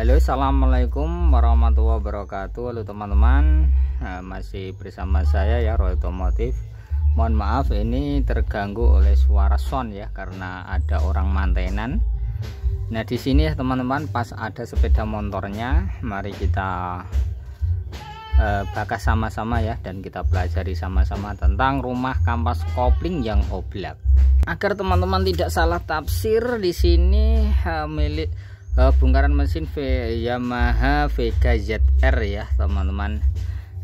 Halo assalamualaikum warahmatullahi wabarakatuh Halo teman-teman nah, Masih bersama saya ya Roy Otomotif Mohon maaf ini terganggu oleh suara sound ya Karena ada orang mantenan Nah di sini ya teman-teman Pas ada sepeda motornya Mari kita eh, bakas sama-sama ya Dan kita pelajari sama-sama tentang rumah kampas kopling yang oblak Agar teman-teman tidak salah tafsir di sini eh, milik uh, bongkaran mesin v Yamaha Vega ZR ya teman-teman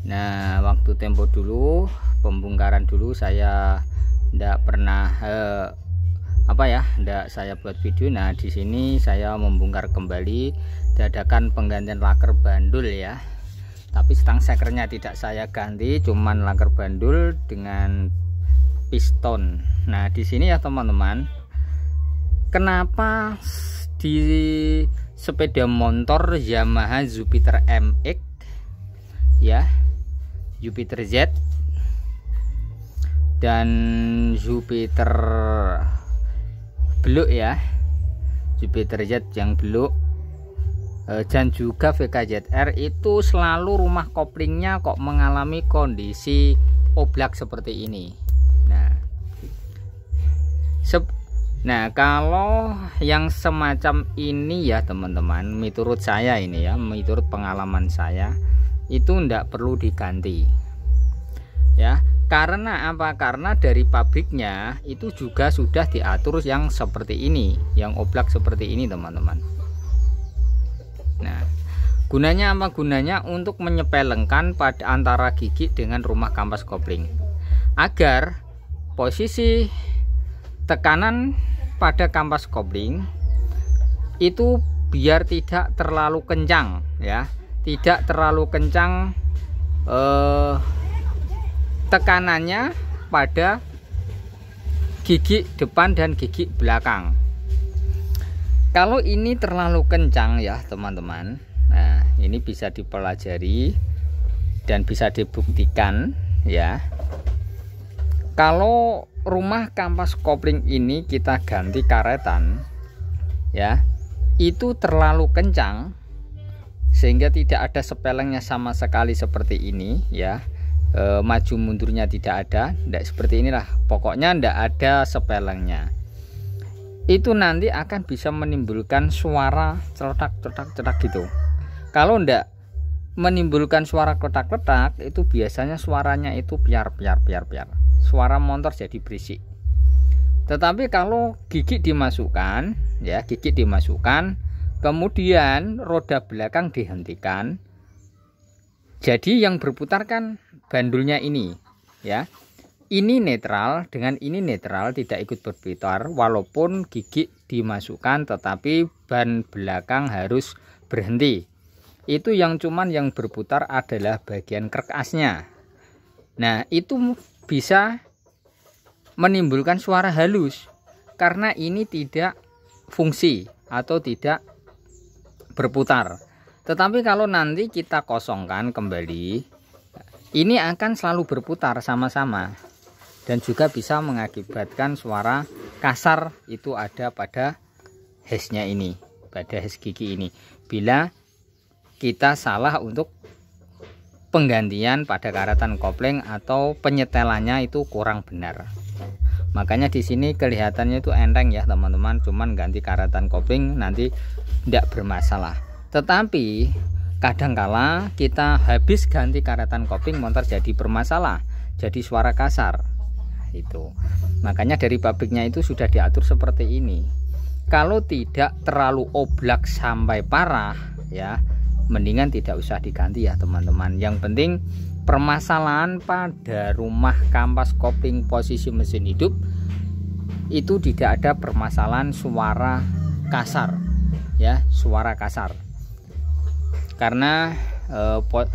nah waktu tempo dulu pembongkaran dulu saya tidak pernah uh, apa ya tidak saya buat video nah di sini saya membongkar kembali dadakan penggantian laker bandul ya tapi stang sekernya tidak saya ganti cuman laker bandul dengan piston nah di sini ya teman-teman kenapa di sepeda motor Yamaha Jupiter MX ya Jupiter Z dan Jupiter Blue ya Jupiter Z yang Blue eh, dan juga VKZR itu selalu rumah koplingnya kok mengalami kondisi oblak seperti ini nah Nah kalau yang semacam ini ya teman-teman menurut saya ini ya menurut pengalaman saya itu tidak perlu diganti ya karena apa karena dari pabriknya itu juga sudah diatur yang seperti ini yang oblak seperti ini teman-teman nah gunanya apa gunanya untuk menyepelengkan pada antara gigi dengan rumah kampas kopling agar posisi tekanan pada kampas kopling itu biar tidak terlalu kencang ya tidak terlalu kencang eh, tekanannya pada gigi depan dan gigi belakang kalau ini terlalu kencang ya teman-teman nah ini bisa dipelajari dan bisa dibuktikan ya kalau rumah kampas kopling ini kita ganti karetan ya itu terlalu kencang sehingga tidak ada sepelengnya sama sekali seperti ini ya e, maju mundurnya tidak ada tidak seperti inilah pokoknya tidak ada sepelengnya itu nanti akan bisa menimbulkan suara celotak celotak celotak gitu kalau tidak menimbulkan suara kotak-kotak itu biasanya suaranya itu piar piar piar piar suara motor jadi berisik. Tetapi kalau gigi dimasukkan, ya gigi dimasukkan, kemudian roda belakang dihentikan. Jadi yang berputar kan bandulnya ini, ya. Ini netral dengan ini netral tidak ikut berputar walaupun gigi dimasukkan tetapi ban belakang harus berhenti. Itu yang cuman yang berputar adalah bagian kerkasnya. Nah, itu bisa menimbulkan suara halus karena ini tidak fungsi atau tidak berputar. Tetapi kalau nanti kita kosongkan kembali, ini akan selalu berputar sama-sama dan juga bisa mengakibatkan suara kasar itu ada pada hesnya ini, pada hes gigi ini. Bila kita salah untuk penggantian pada karatan kopling atau penyetelannya itu kurang benar makanya di sini kelihatannya itu enteng ya teman-teman cuman ganti karatan kopling nanti tidak bermasalah tetapi kadangkala kita habis ganti karatan kopling motor jadi bermasalah jadi suara kasar itu makanya dari pabriknya itu sudah diatur seperti ini kalau tidak terlalu oblak sampai parah ya mendingan tidak usah diganti ya teman-teman yang penting permasalahan pada rumah kampas kopling posisi mesin hidup itu tidak ada permasalahan suara kasar ya suara kasar karena eh, po-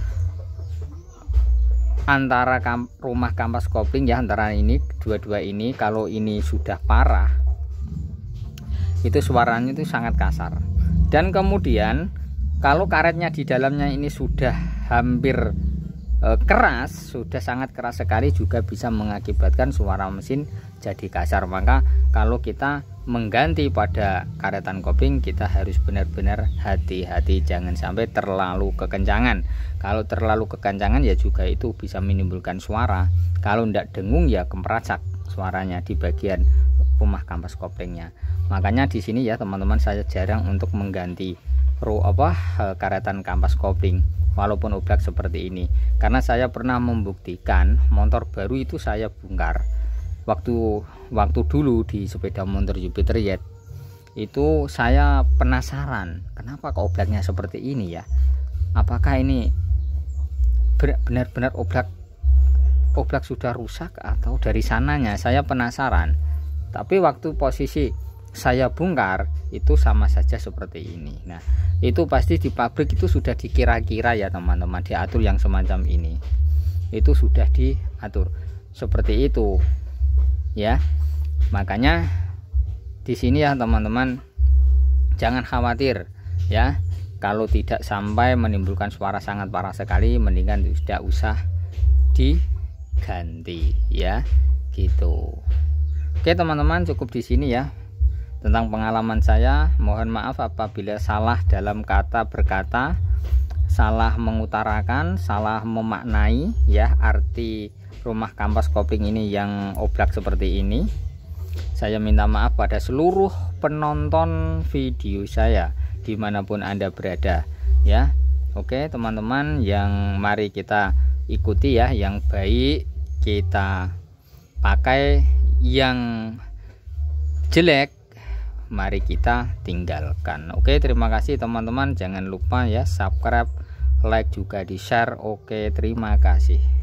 antara kam rumah kampas kopling ya antara ini dua-dua ini kalau ini sudah parah itu suaranya itu sangat kasar dan kemudian kalau karetnya di dalamnya ini sudah hampir e, keras sudah sangat keras sekali juga bisa mengakibatkan suara mesin jadi kasar maka kalau kita mengganti pada karetan kopling kita harus benar-benar hati-hati jangan sampai terlalu kekencangan kalau terlalu kekencangan ya juga itu bisa menimbulkan suara kalau tidak dengung ya kemeracak suaranya di bagian rumah kampas koplingnya makanya di sini ya teman-teman saya jarang untuk mengganti ru apa eh, karetan kampas kopling walaupun oblak seperti ini karena saya pernah membuktikan motor baru itu saya bongkar waktu waktu dulu di sepeda motor Jupiter Jet itu saya penasaran kenapa kok oblaknya seperti ini ya apakah ini benar-benar oblak oblak sudah rusak atau dari sananya saya penasaran tapi waktu posisi saya bongkar itu sama saja seperti ini nah itu pasti di pabrik itu sudah dikira-kira ya teman-teman diatur yang semacam ini itu sudah diatur seperti itu ya makanya di sini ya teman-teman jangan khawatir ya kalau tidak sampai menimbulkan suara sangat parah sekali mendingan tidak usah diganti ya gitu oke teman-teman cukup di sini ya tentang pengalaman saya. Mohon maaf apabila salah dalam kata berkata, salah mengutarakan, salah memaknai ya arti rumah kampas kopling ini yang oblak seperti ini. Saya minta maaf pada seluruh penonton video saya dimanapun Anda berada ya. Oke teman-teman yang mari kita ikuti ya yang baik kita pakai yang jelek mari kita tinggalkan oke terima kasih teman-teman jangan lupa ya subscribe like juga di share oke terima kasih